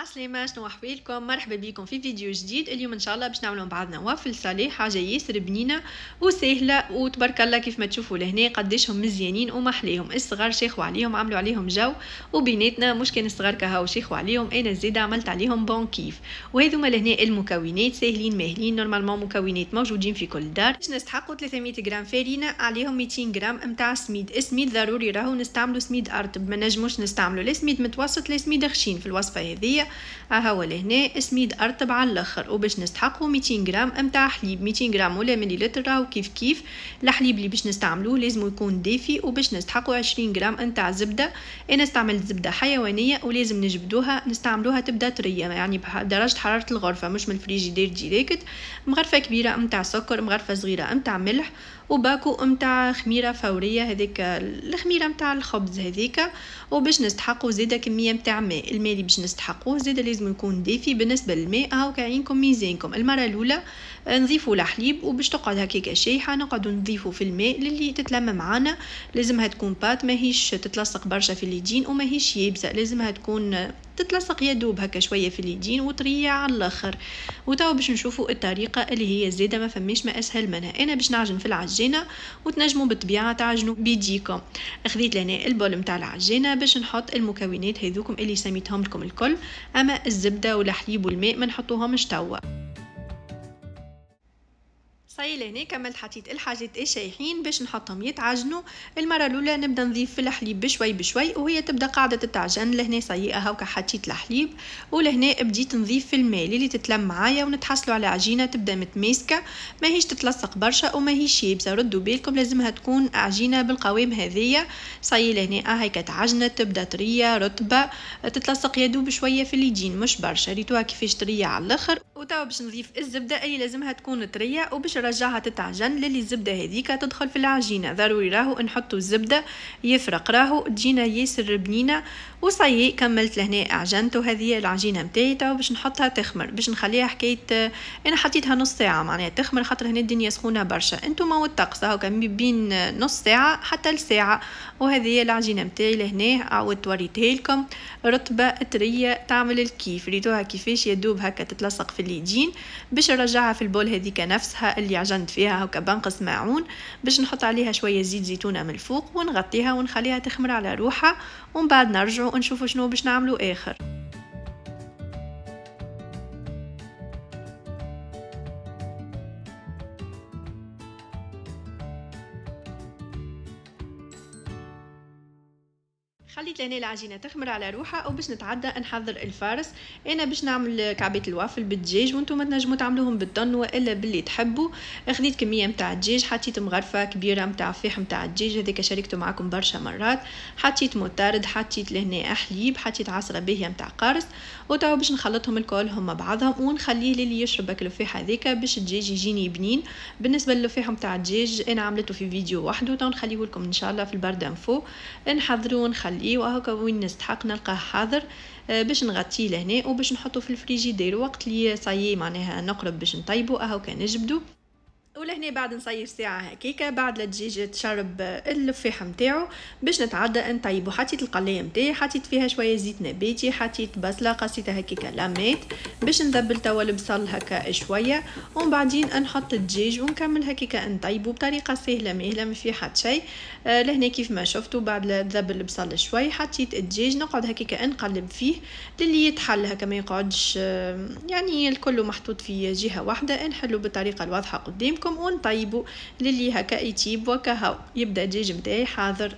عسلامة شنو احوالكم مرحبا بكم في فيديو جديد اليوم ان شاء الله باش مع بعضنا وافل صالح حاجه ياسر بنينه وسهله وتبارك الله كيف ما تشوفوا لهنا هم مزيانين ومحليهم الصغار شيخوا عليهم عملوا عليهم جو وبيناتنا مش كان الصغار كهو شيخوا عليهم انا زيد عملت عليهم بون كيف وهذوما لهنا المكونات ساهلين ماهلين نورمالمون مكونات موجودين في كل دار باش نستحقوا 300 غرام فرينه عليهم 200 غرام نتاع سميد السميد ضروري راهو نستعملوا سميد أرطب ما نجموش نستعملوا لا سميد متوسط لا سميد خشين في الوصفه هذه هو لهنا اسمي دقر طبعا الاخر وباش نستحقو 200 غرام نتاع حليب 200 غرام ولا مليلتر راهو كيف كيف الحليب اللي باش نستعملوه لازم يكون دافي وباش نستحقو 20 غرام نتاع زبده انا استعملت زبده حيوانيه ولازم نجبدوها نستعملوها تبدا طريه يعني بدرجه حراره الغرفه مش من الفريجيدير ديريكت مغرفه كبيره نتاع سكر مغرفه صغيره نتاع ملح وباكو نتاع خميره فوريه هذيك الخميره متاع الخبز هذيك وباش نستحقوا زيد كميه متاع ماء الماء اللي باش نستحقوه زيد لازم يكون دافي بالنسبه للماء هاو كاينكم ميزانكم المره الاولى نضيفوا الحليب وباش تقعد هكاك شايحه نقعدوا نضيفوا في الماء للي تتلم معانا لازمها تكون بات ماهيش تتلصق برشا في اليدين وماهيش يابسه لازمها تكون تتلصق يدوب هكا شويه في اليدين وطريه على الاخر وتوا باش نشوفوا الطريقه اللي هي زيدة ما فماش ما اسهل منها انا باش نعجن في العجينه وتنجموا بالطبيعه تعجنوا بيديكم خذيت لنا البول نتاع العجينه باش نحط المكونات هذوكم اللي سميتهم لكم الكل اما الزبده والحليب والماء ما نحطوهمش توا صايله هنا كملت حطيت الحاجات الشايحين باش نحطهم يتعجنوا المره الاولى نبدا نضيف في الحليب بشوي بشوي وهي تبدا قاعده تتعجن لهنا صايقه هاكا حطيت الحليب ولهنا بديت نضيف في الماء اللي تتلم معايا ونتحصلوا على عجينه تبدا متماسكه ماهيش تتلصق برشا وماهيش يابسه ردوا بالكم لازمها تكون عجينه بالقوام هذية صاي هنا هاكا آه، تعجنت تبدا طريه رطبه تتلصق يدو بشويه في اليدين مش برشا ريتوها كيفاش طريه على الاخر وتوا باش نضيف الزبده اللي لازمها تكون طريه وباش نرجعها تتعجن للي الزبدة هذيك تدخل في العجينة ضروري راهو نحطو الزبدة يفرق راهو تجينا ياسر بنينة وصي كملت لهنا عجنت وهذه العجينة متاعي توا باش نحطها تخمر باش نخليها حكاية أنا حطيتها نص ساعة معناها تخمر خاطر هنا الدنيا سخونة برشا انتوما والطقس هاو بين نص ساعة حتى لساعة وهذه العجينة متاعي لهنا عاودت وريتها لكم رطبة طرية تعمل الكيف ريتوها كيفاش يدوب هكا تتلصق في اليدين باش نرجعها في البول هذيك نفسها اللي عجنت فيها هكا بنقص معون باش نحط عليها شويه زيت زيتونه من الفوق ونغطيها ونخليها تخمر على روحها ومن بعد نرجعوا ونشوفوا شنو باش نعملوا اخر خليت لهنا العجينه تخمر على روحها او باش نتعدى نحضر الفارس انا باش نعمل كعبات الوافل بالدجاج وانتم تنجموا تعملوهم بالطن والا باللي تحبوا خديت كميه نتاع الدجاج حطيت مغرفه كبيره نتاع فيح نتاع الدجاج هذيك شاركته معكم برشا مرات حطيت مطارد حطيت لهنا حليب حطيت عصره باهيه نتاع قارص وتوا باش نخلطهم الكل هما بعضهم ونخليه للي يشرب الفيحه هذيك باش الدجاج يجيني بنين بالنسبه للوفيح نتاع الدجاج انا عملته في فيديو وحده تو نخليه لكم ان شاء الله في البرد انفو نحضروا ونخليه اي وهكا وين نستحق نلقاه حاضر آه، باش نغطيه لهنا وباش نحطه في الفريجيدير وقت لي صايي معناها نقرب باش نطيبه اهو كان نجبدو ولهنا بعد نصير ساعة هكيكة بعد تجي تشرب اللفاحة نتاعو باش نتعدى نطيبو حطيت القلاية نتاعي حطيت فيها شوية زيت نباتي حطيت بصلة قصيتها هكيكة لمات باش نذبل توا البصل هكا شوية ومن بعدين نحط الدجاج ونكمل هكيكة نطيبو بطريقة سهلة مهلة ما في حد شي آه، لهنا كيف ما شفتو بعد ذبل البصل شوي حطيت الدجاج نقعد هكيكة نقلب فيه للي يتحل هكا ما يقعدش آه، يعني الكل محطوط في جهة واحدة نحلو بالطريقة الواضحة قدام لكم ونطيبو للي هكا يطيب وكهو يبدا الدجاج متاعي حاضر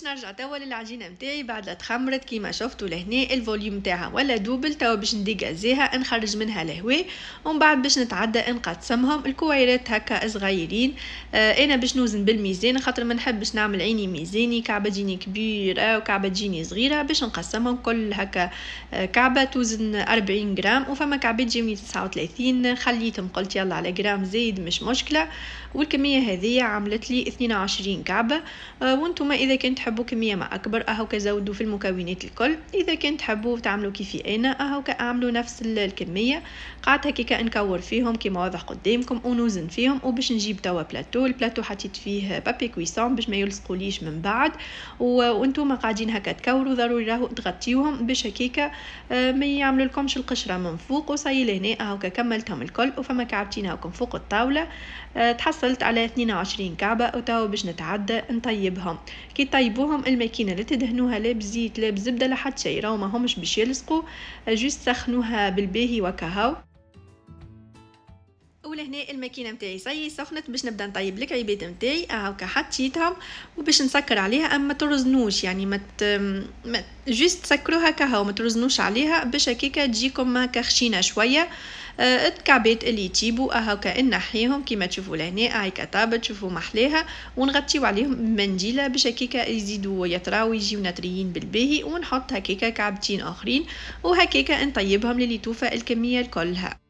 باش نرجع توا للعجينه نتاعي بعد لا تخمرت كيما شفتوا لهنا الفوليوم تاعها ولا دوبل توا باش نديغازيها نخرج منها الهواء ومن بعد باش نتعدى نقسمهم الكويرات هكا صغيرين آه انا باش نوزن بالميزان خاطر ما نحبش نعمل عيني ميزاني كعبه تجيني كبيره وكعبه تجيني صغيره باش نقسمهم كل هكا آه، كعبه توزن 40 جرام وفما كعبات جاوني 39 خليتهم قلت يلا على جرام زايد مش مشكله والكميه هذه عملت لي 22 كعبه آه وانتم اذا كنت تحبوا كميه ما اكبر اهو كزودوا في المكونات الكل اذا كنت تحبوا تعملوا كيفي انا اهو كاعملوا نفس الكميه قعدت هكاكا نكور فيهم كيما واضح قدامكم ونوزن فيهم وباش نجيب توا بلاطو البلاطو حطيت فيه بابي كويسون باش ما يلصقوليش من بعد وانتم قاعدين هكا تكوروا ضروري راهو تغطيوهم باش هكاكا آه، ما يعملوا لكمش القشره من فوق وصاي لهنا اهو كملتهم الكل وفما كعبتين هاكم فوق الطاوله آه، تحصلت على 22 كعبه وتوا باش نتعدى نطيبهم كي طيبوهم الماكينه لا تدهنوها لا بزيت لا بزبده لا حتى شيء راهو ماهمش باش يلصقوا آه، جوست سخنوها بالباهي وكهو هنا الماكينه نتاعي صي سخنت باش نبدا نطيب عيبات نتاعي هاكا حطيتهم وباش نسكر عليها اما ترزنوش يعني ما مت... مت... جوست سكروها كهو ما ترزنوش عليها باش هكاكا تجيكم هكا خشينه شويه آه الكعبات اللي تجيبوا آه، هاكا نحيهم كيما تشوفوا لهنا هاي طابت تشوفوا محلاها ونغطيو عليهم بمنديله باش هكاكا يزيدوا يطراو يجيو نطريين بالباهي ونحط هكاكا كعبتين اخرين وهكاكا نطيبهم للي توفى الكميه كلها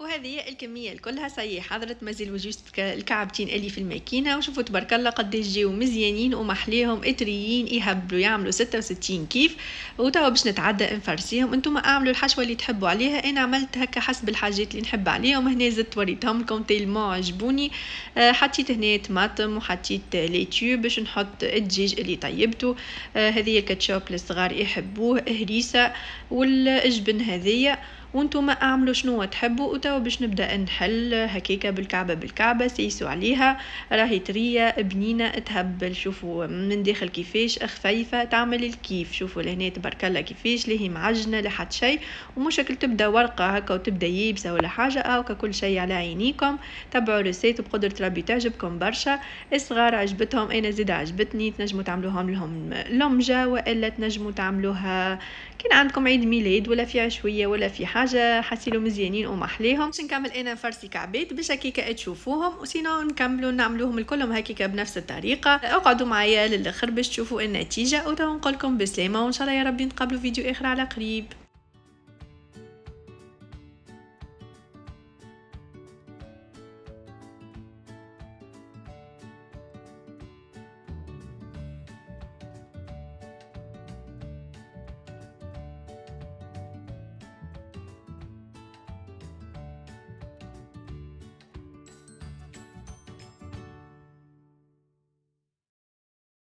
وهذه هي الكميه كلها سي حضرت مازال وجوز الكعبتين اللي في الماكينه وشوفوا تبارك الله قداش جاو مزيانين ومحليهم اطريين يهبلوا يعملوا 66 كيف وتوا باش نتعدى نفرسيهم انتم اعملوا الحشوه اللي تحبوا عليها انا عملت هكا حسب الحاجات اللي نحب عليهم هنا زدت وريتهم لكم تيلمون عجبوني آه، حطيت هنا طماطم وحطيت ليتيوب باش نحط الدجاج اللي طيبته آه، هذه كاتشوب للصغار يحبوه هريسه والجبن هذه وانتم اعملوا شنو تحبوا وتوا باش نبدا نحل هكاكا بالكعبه بالكعبه سيسوا عليها راهي طريه بنينه تهبل شوفوا من داخل كيفاش خفيفه تعمل الكيف شوفوا لهنا تبارك الله كيفاش لا هي معجنه لا حد شيء ومشكل تبدا ورقه هكا وتبدا يابسه ولا حاجه او كل شيء على عينيكم تبعوا الريسيت بقدرة ربي تعجبكم برشا الصغار عجبتهم انا زيد عجبتني تنجموا تعملوهم لهم لمجه والا تنجموا تعملوها كان عندكم عيد ميلاد ولا في عشويه ولا في حاجه حاجه حاسيلو مزيانين وما احليهم باش نكمل انا فرسي كعبيت باش هكيكا تشوفوهم وسينو نكملوا نعملوهم الكلهم هكيكا بنفس الطريقه اقعدوا معايا للاخر باش تشوفوا النتيجه وتو نقولكم بسلامه وان شاء الله يا ربي نتقابلوا فيديو اخر على قريب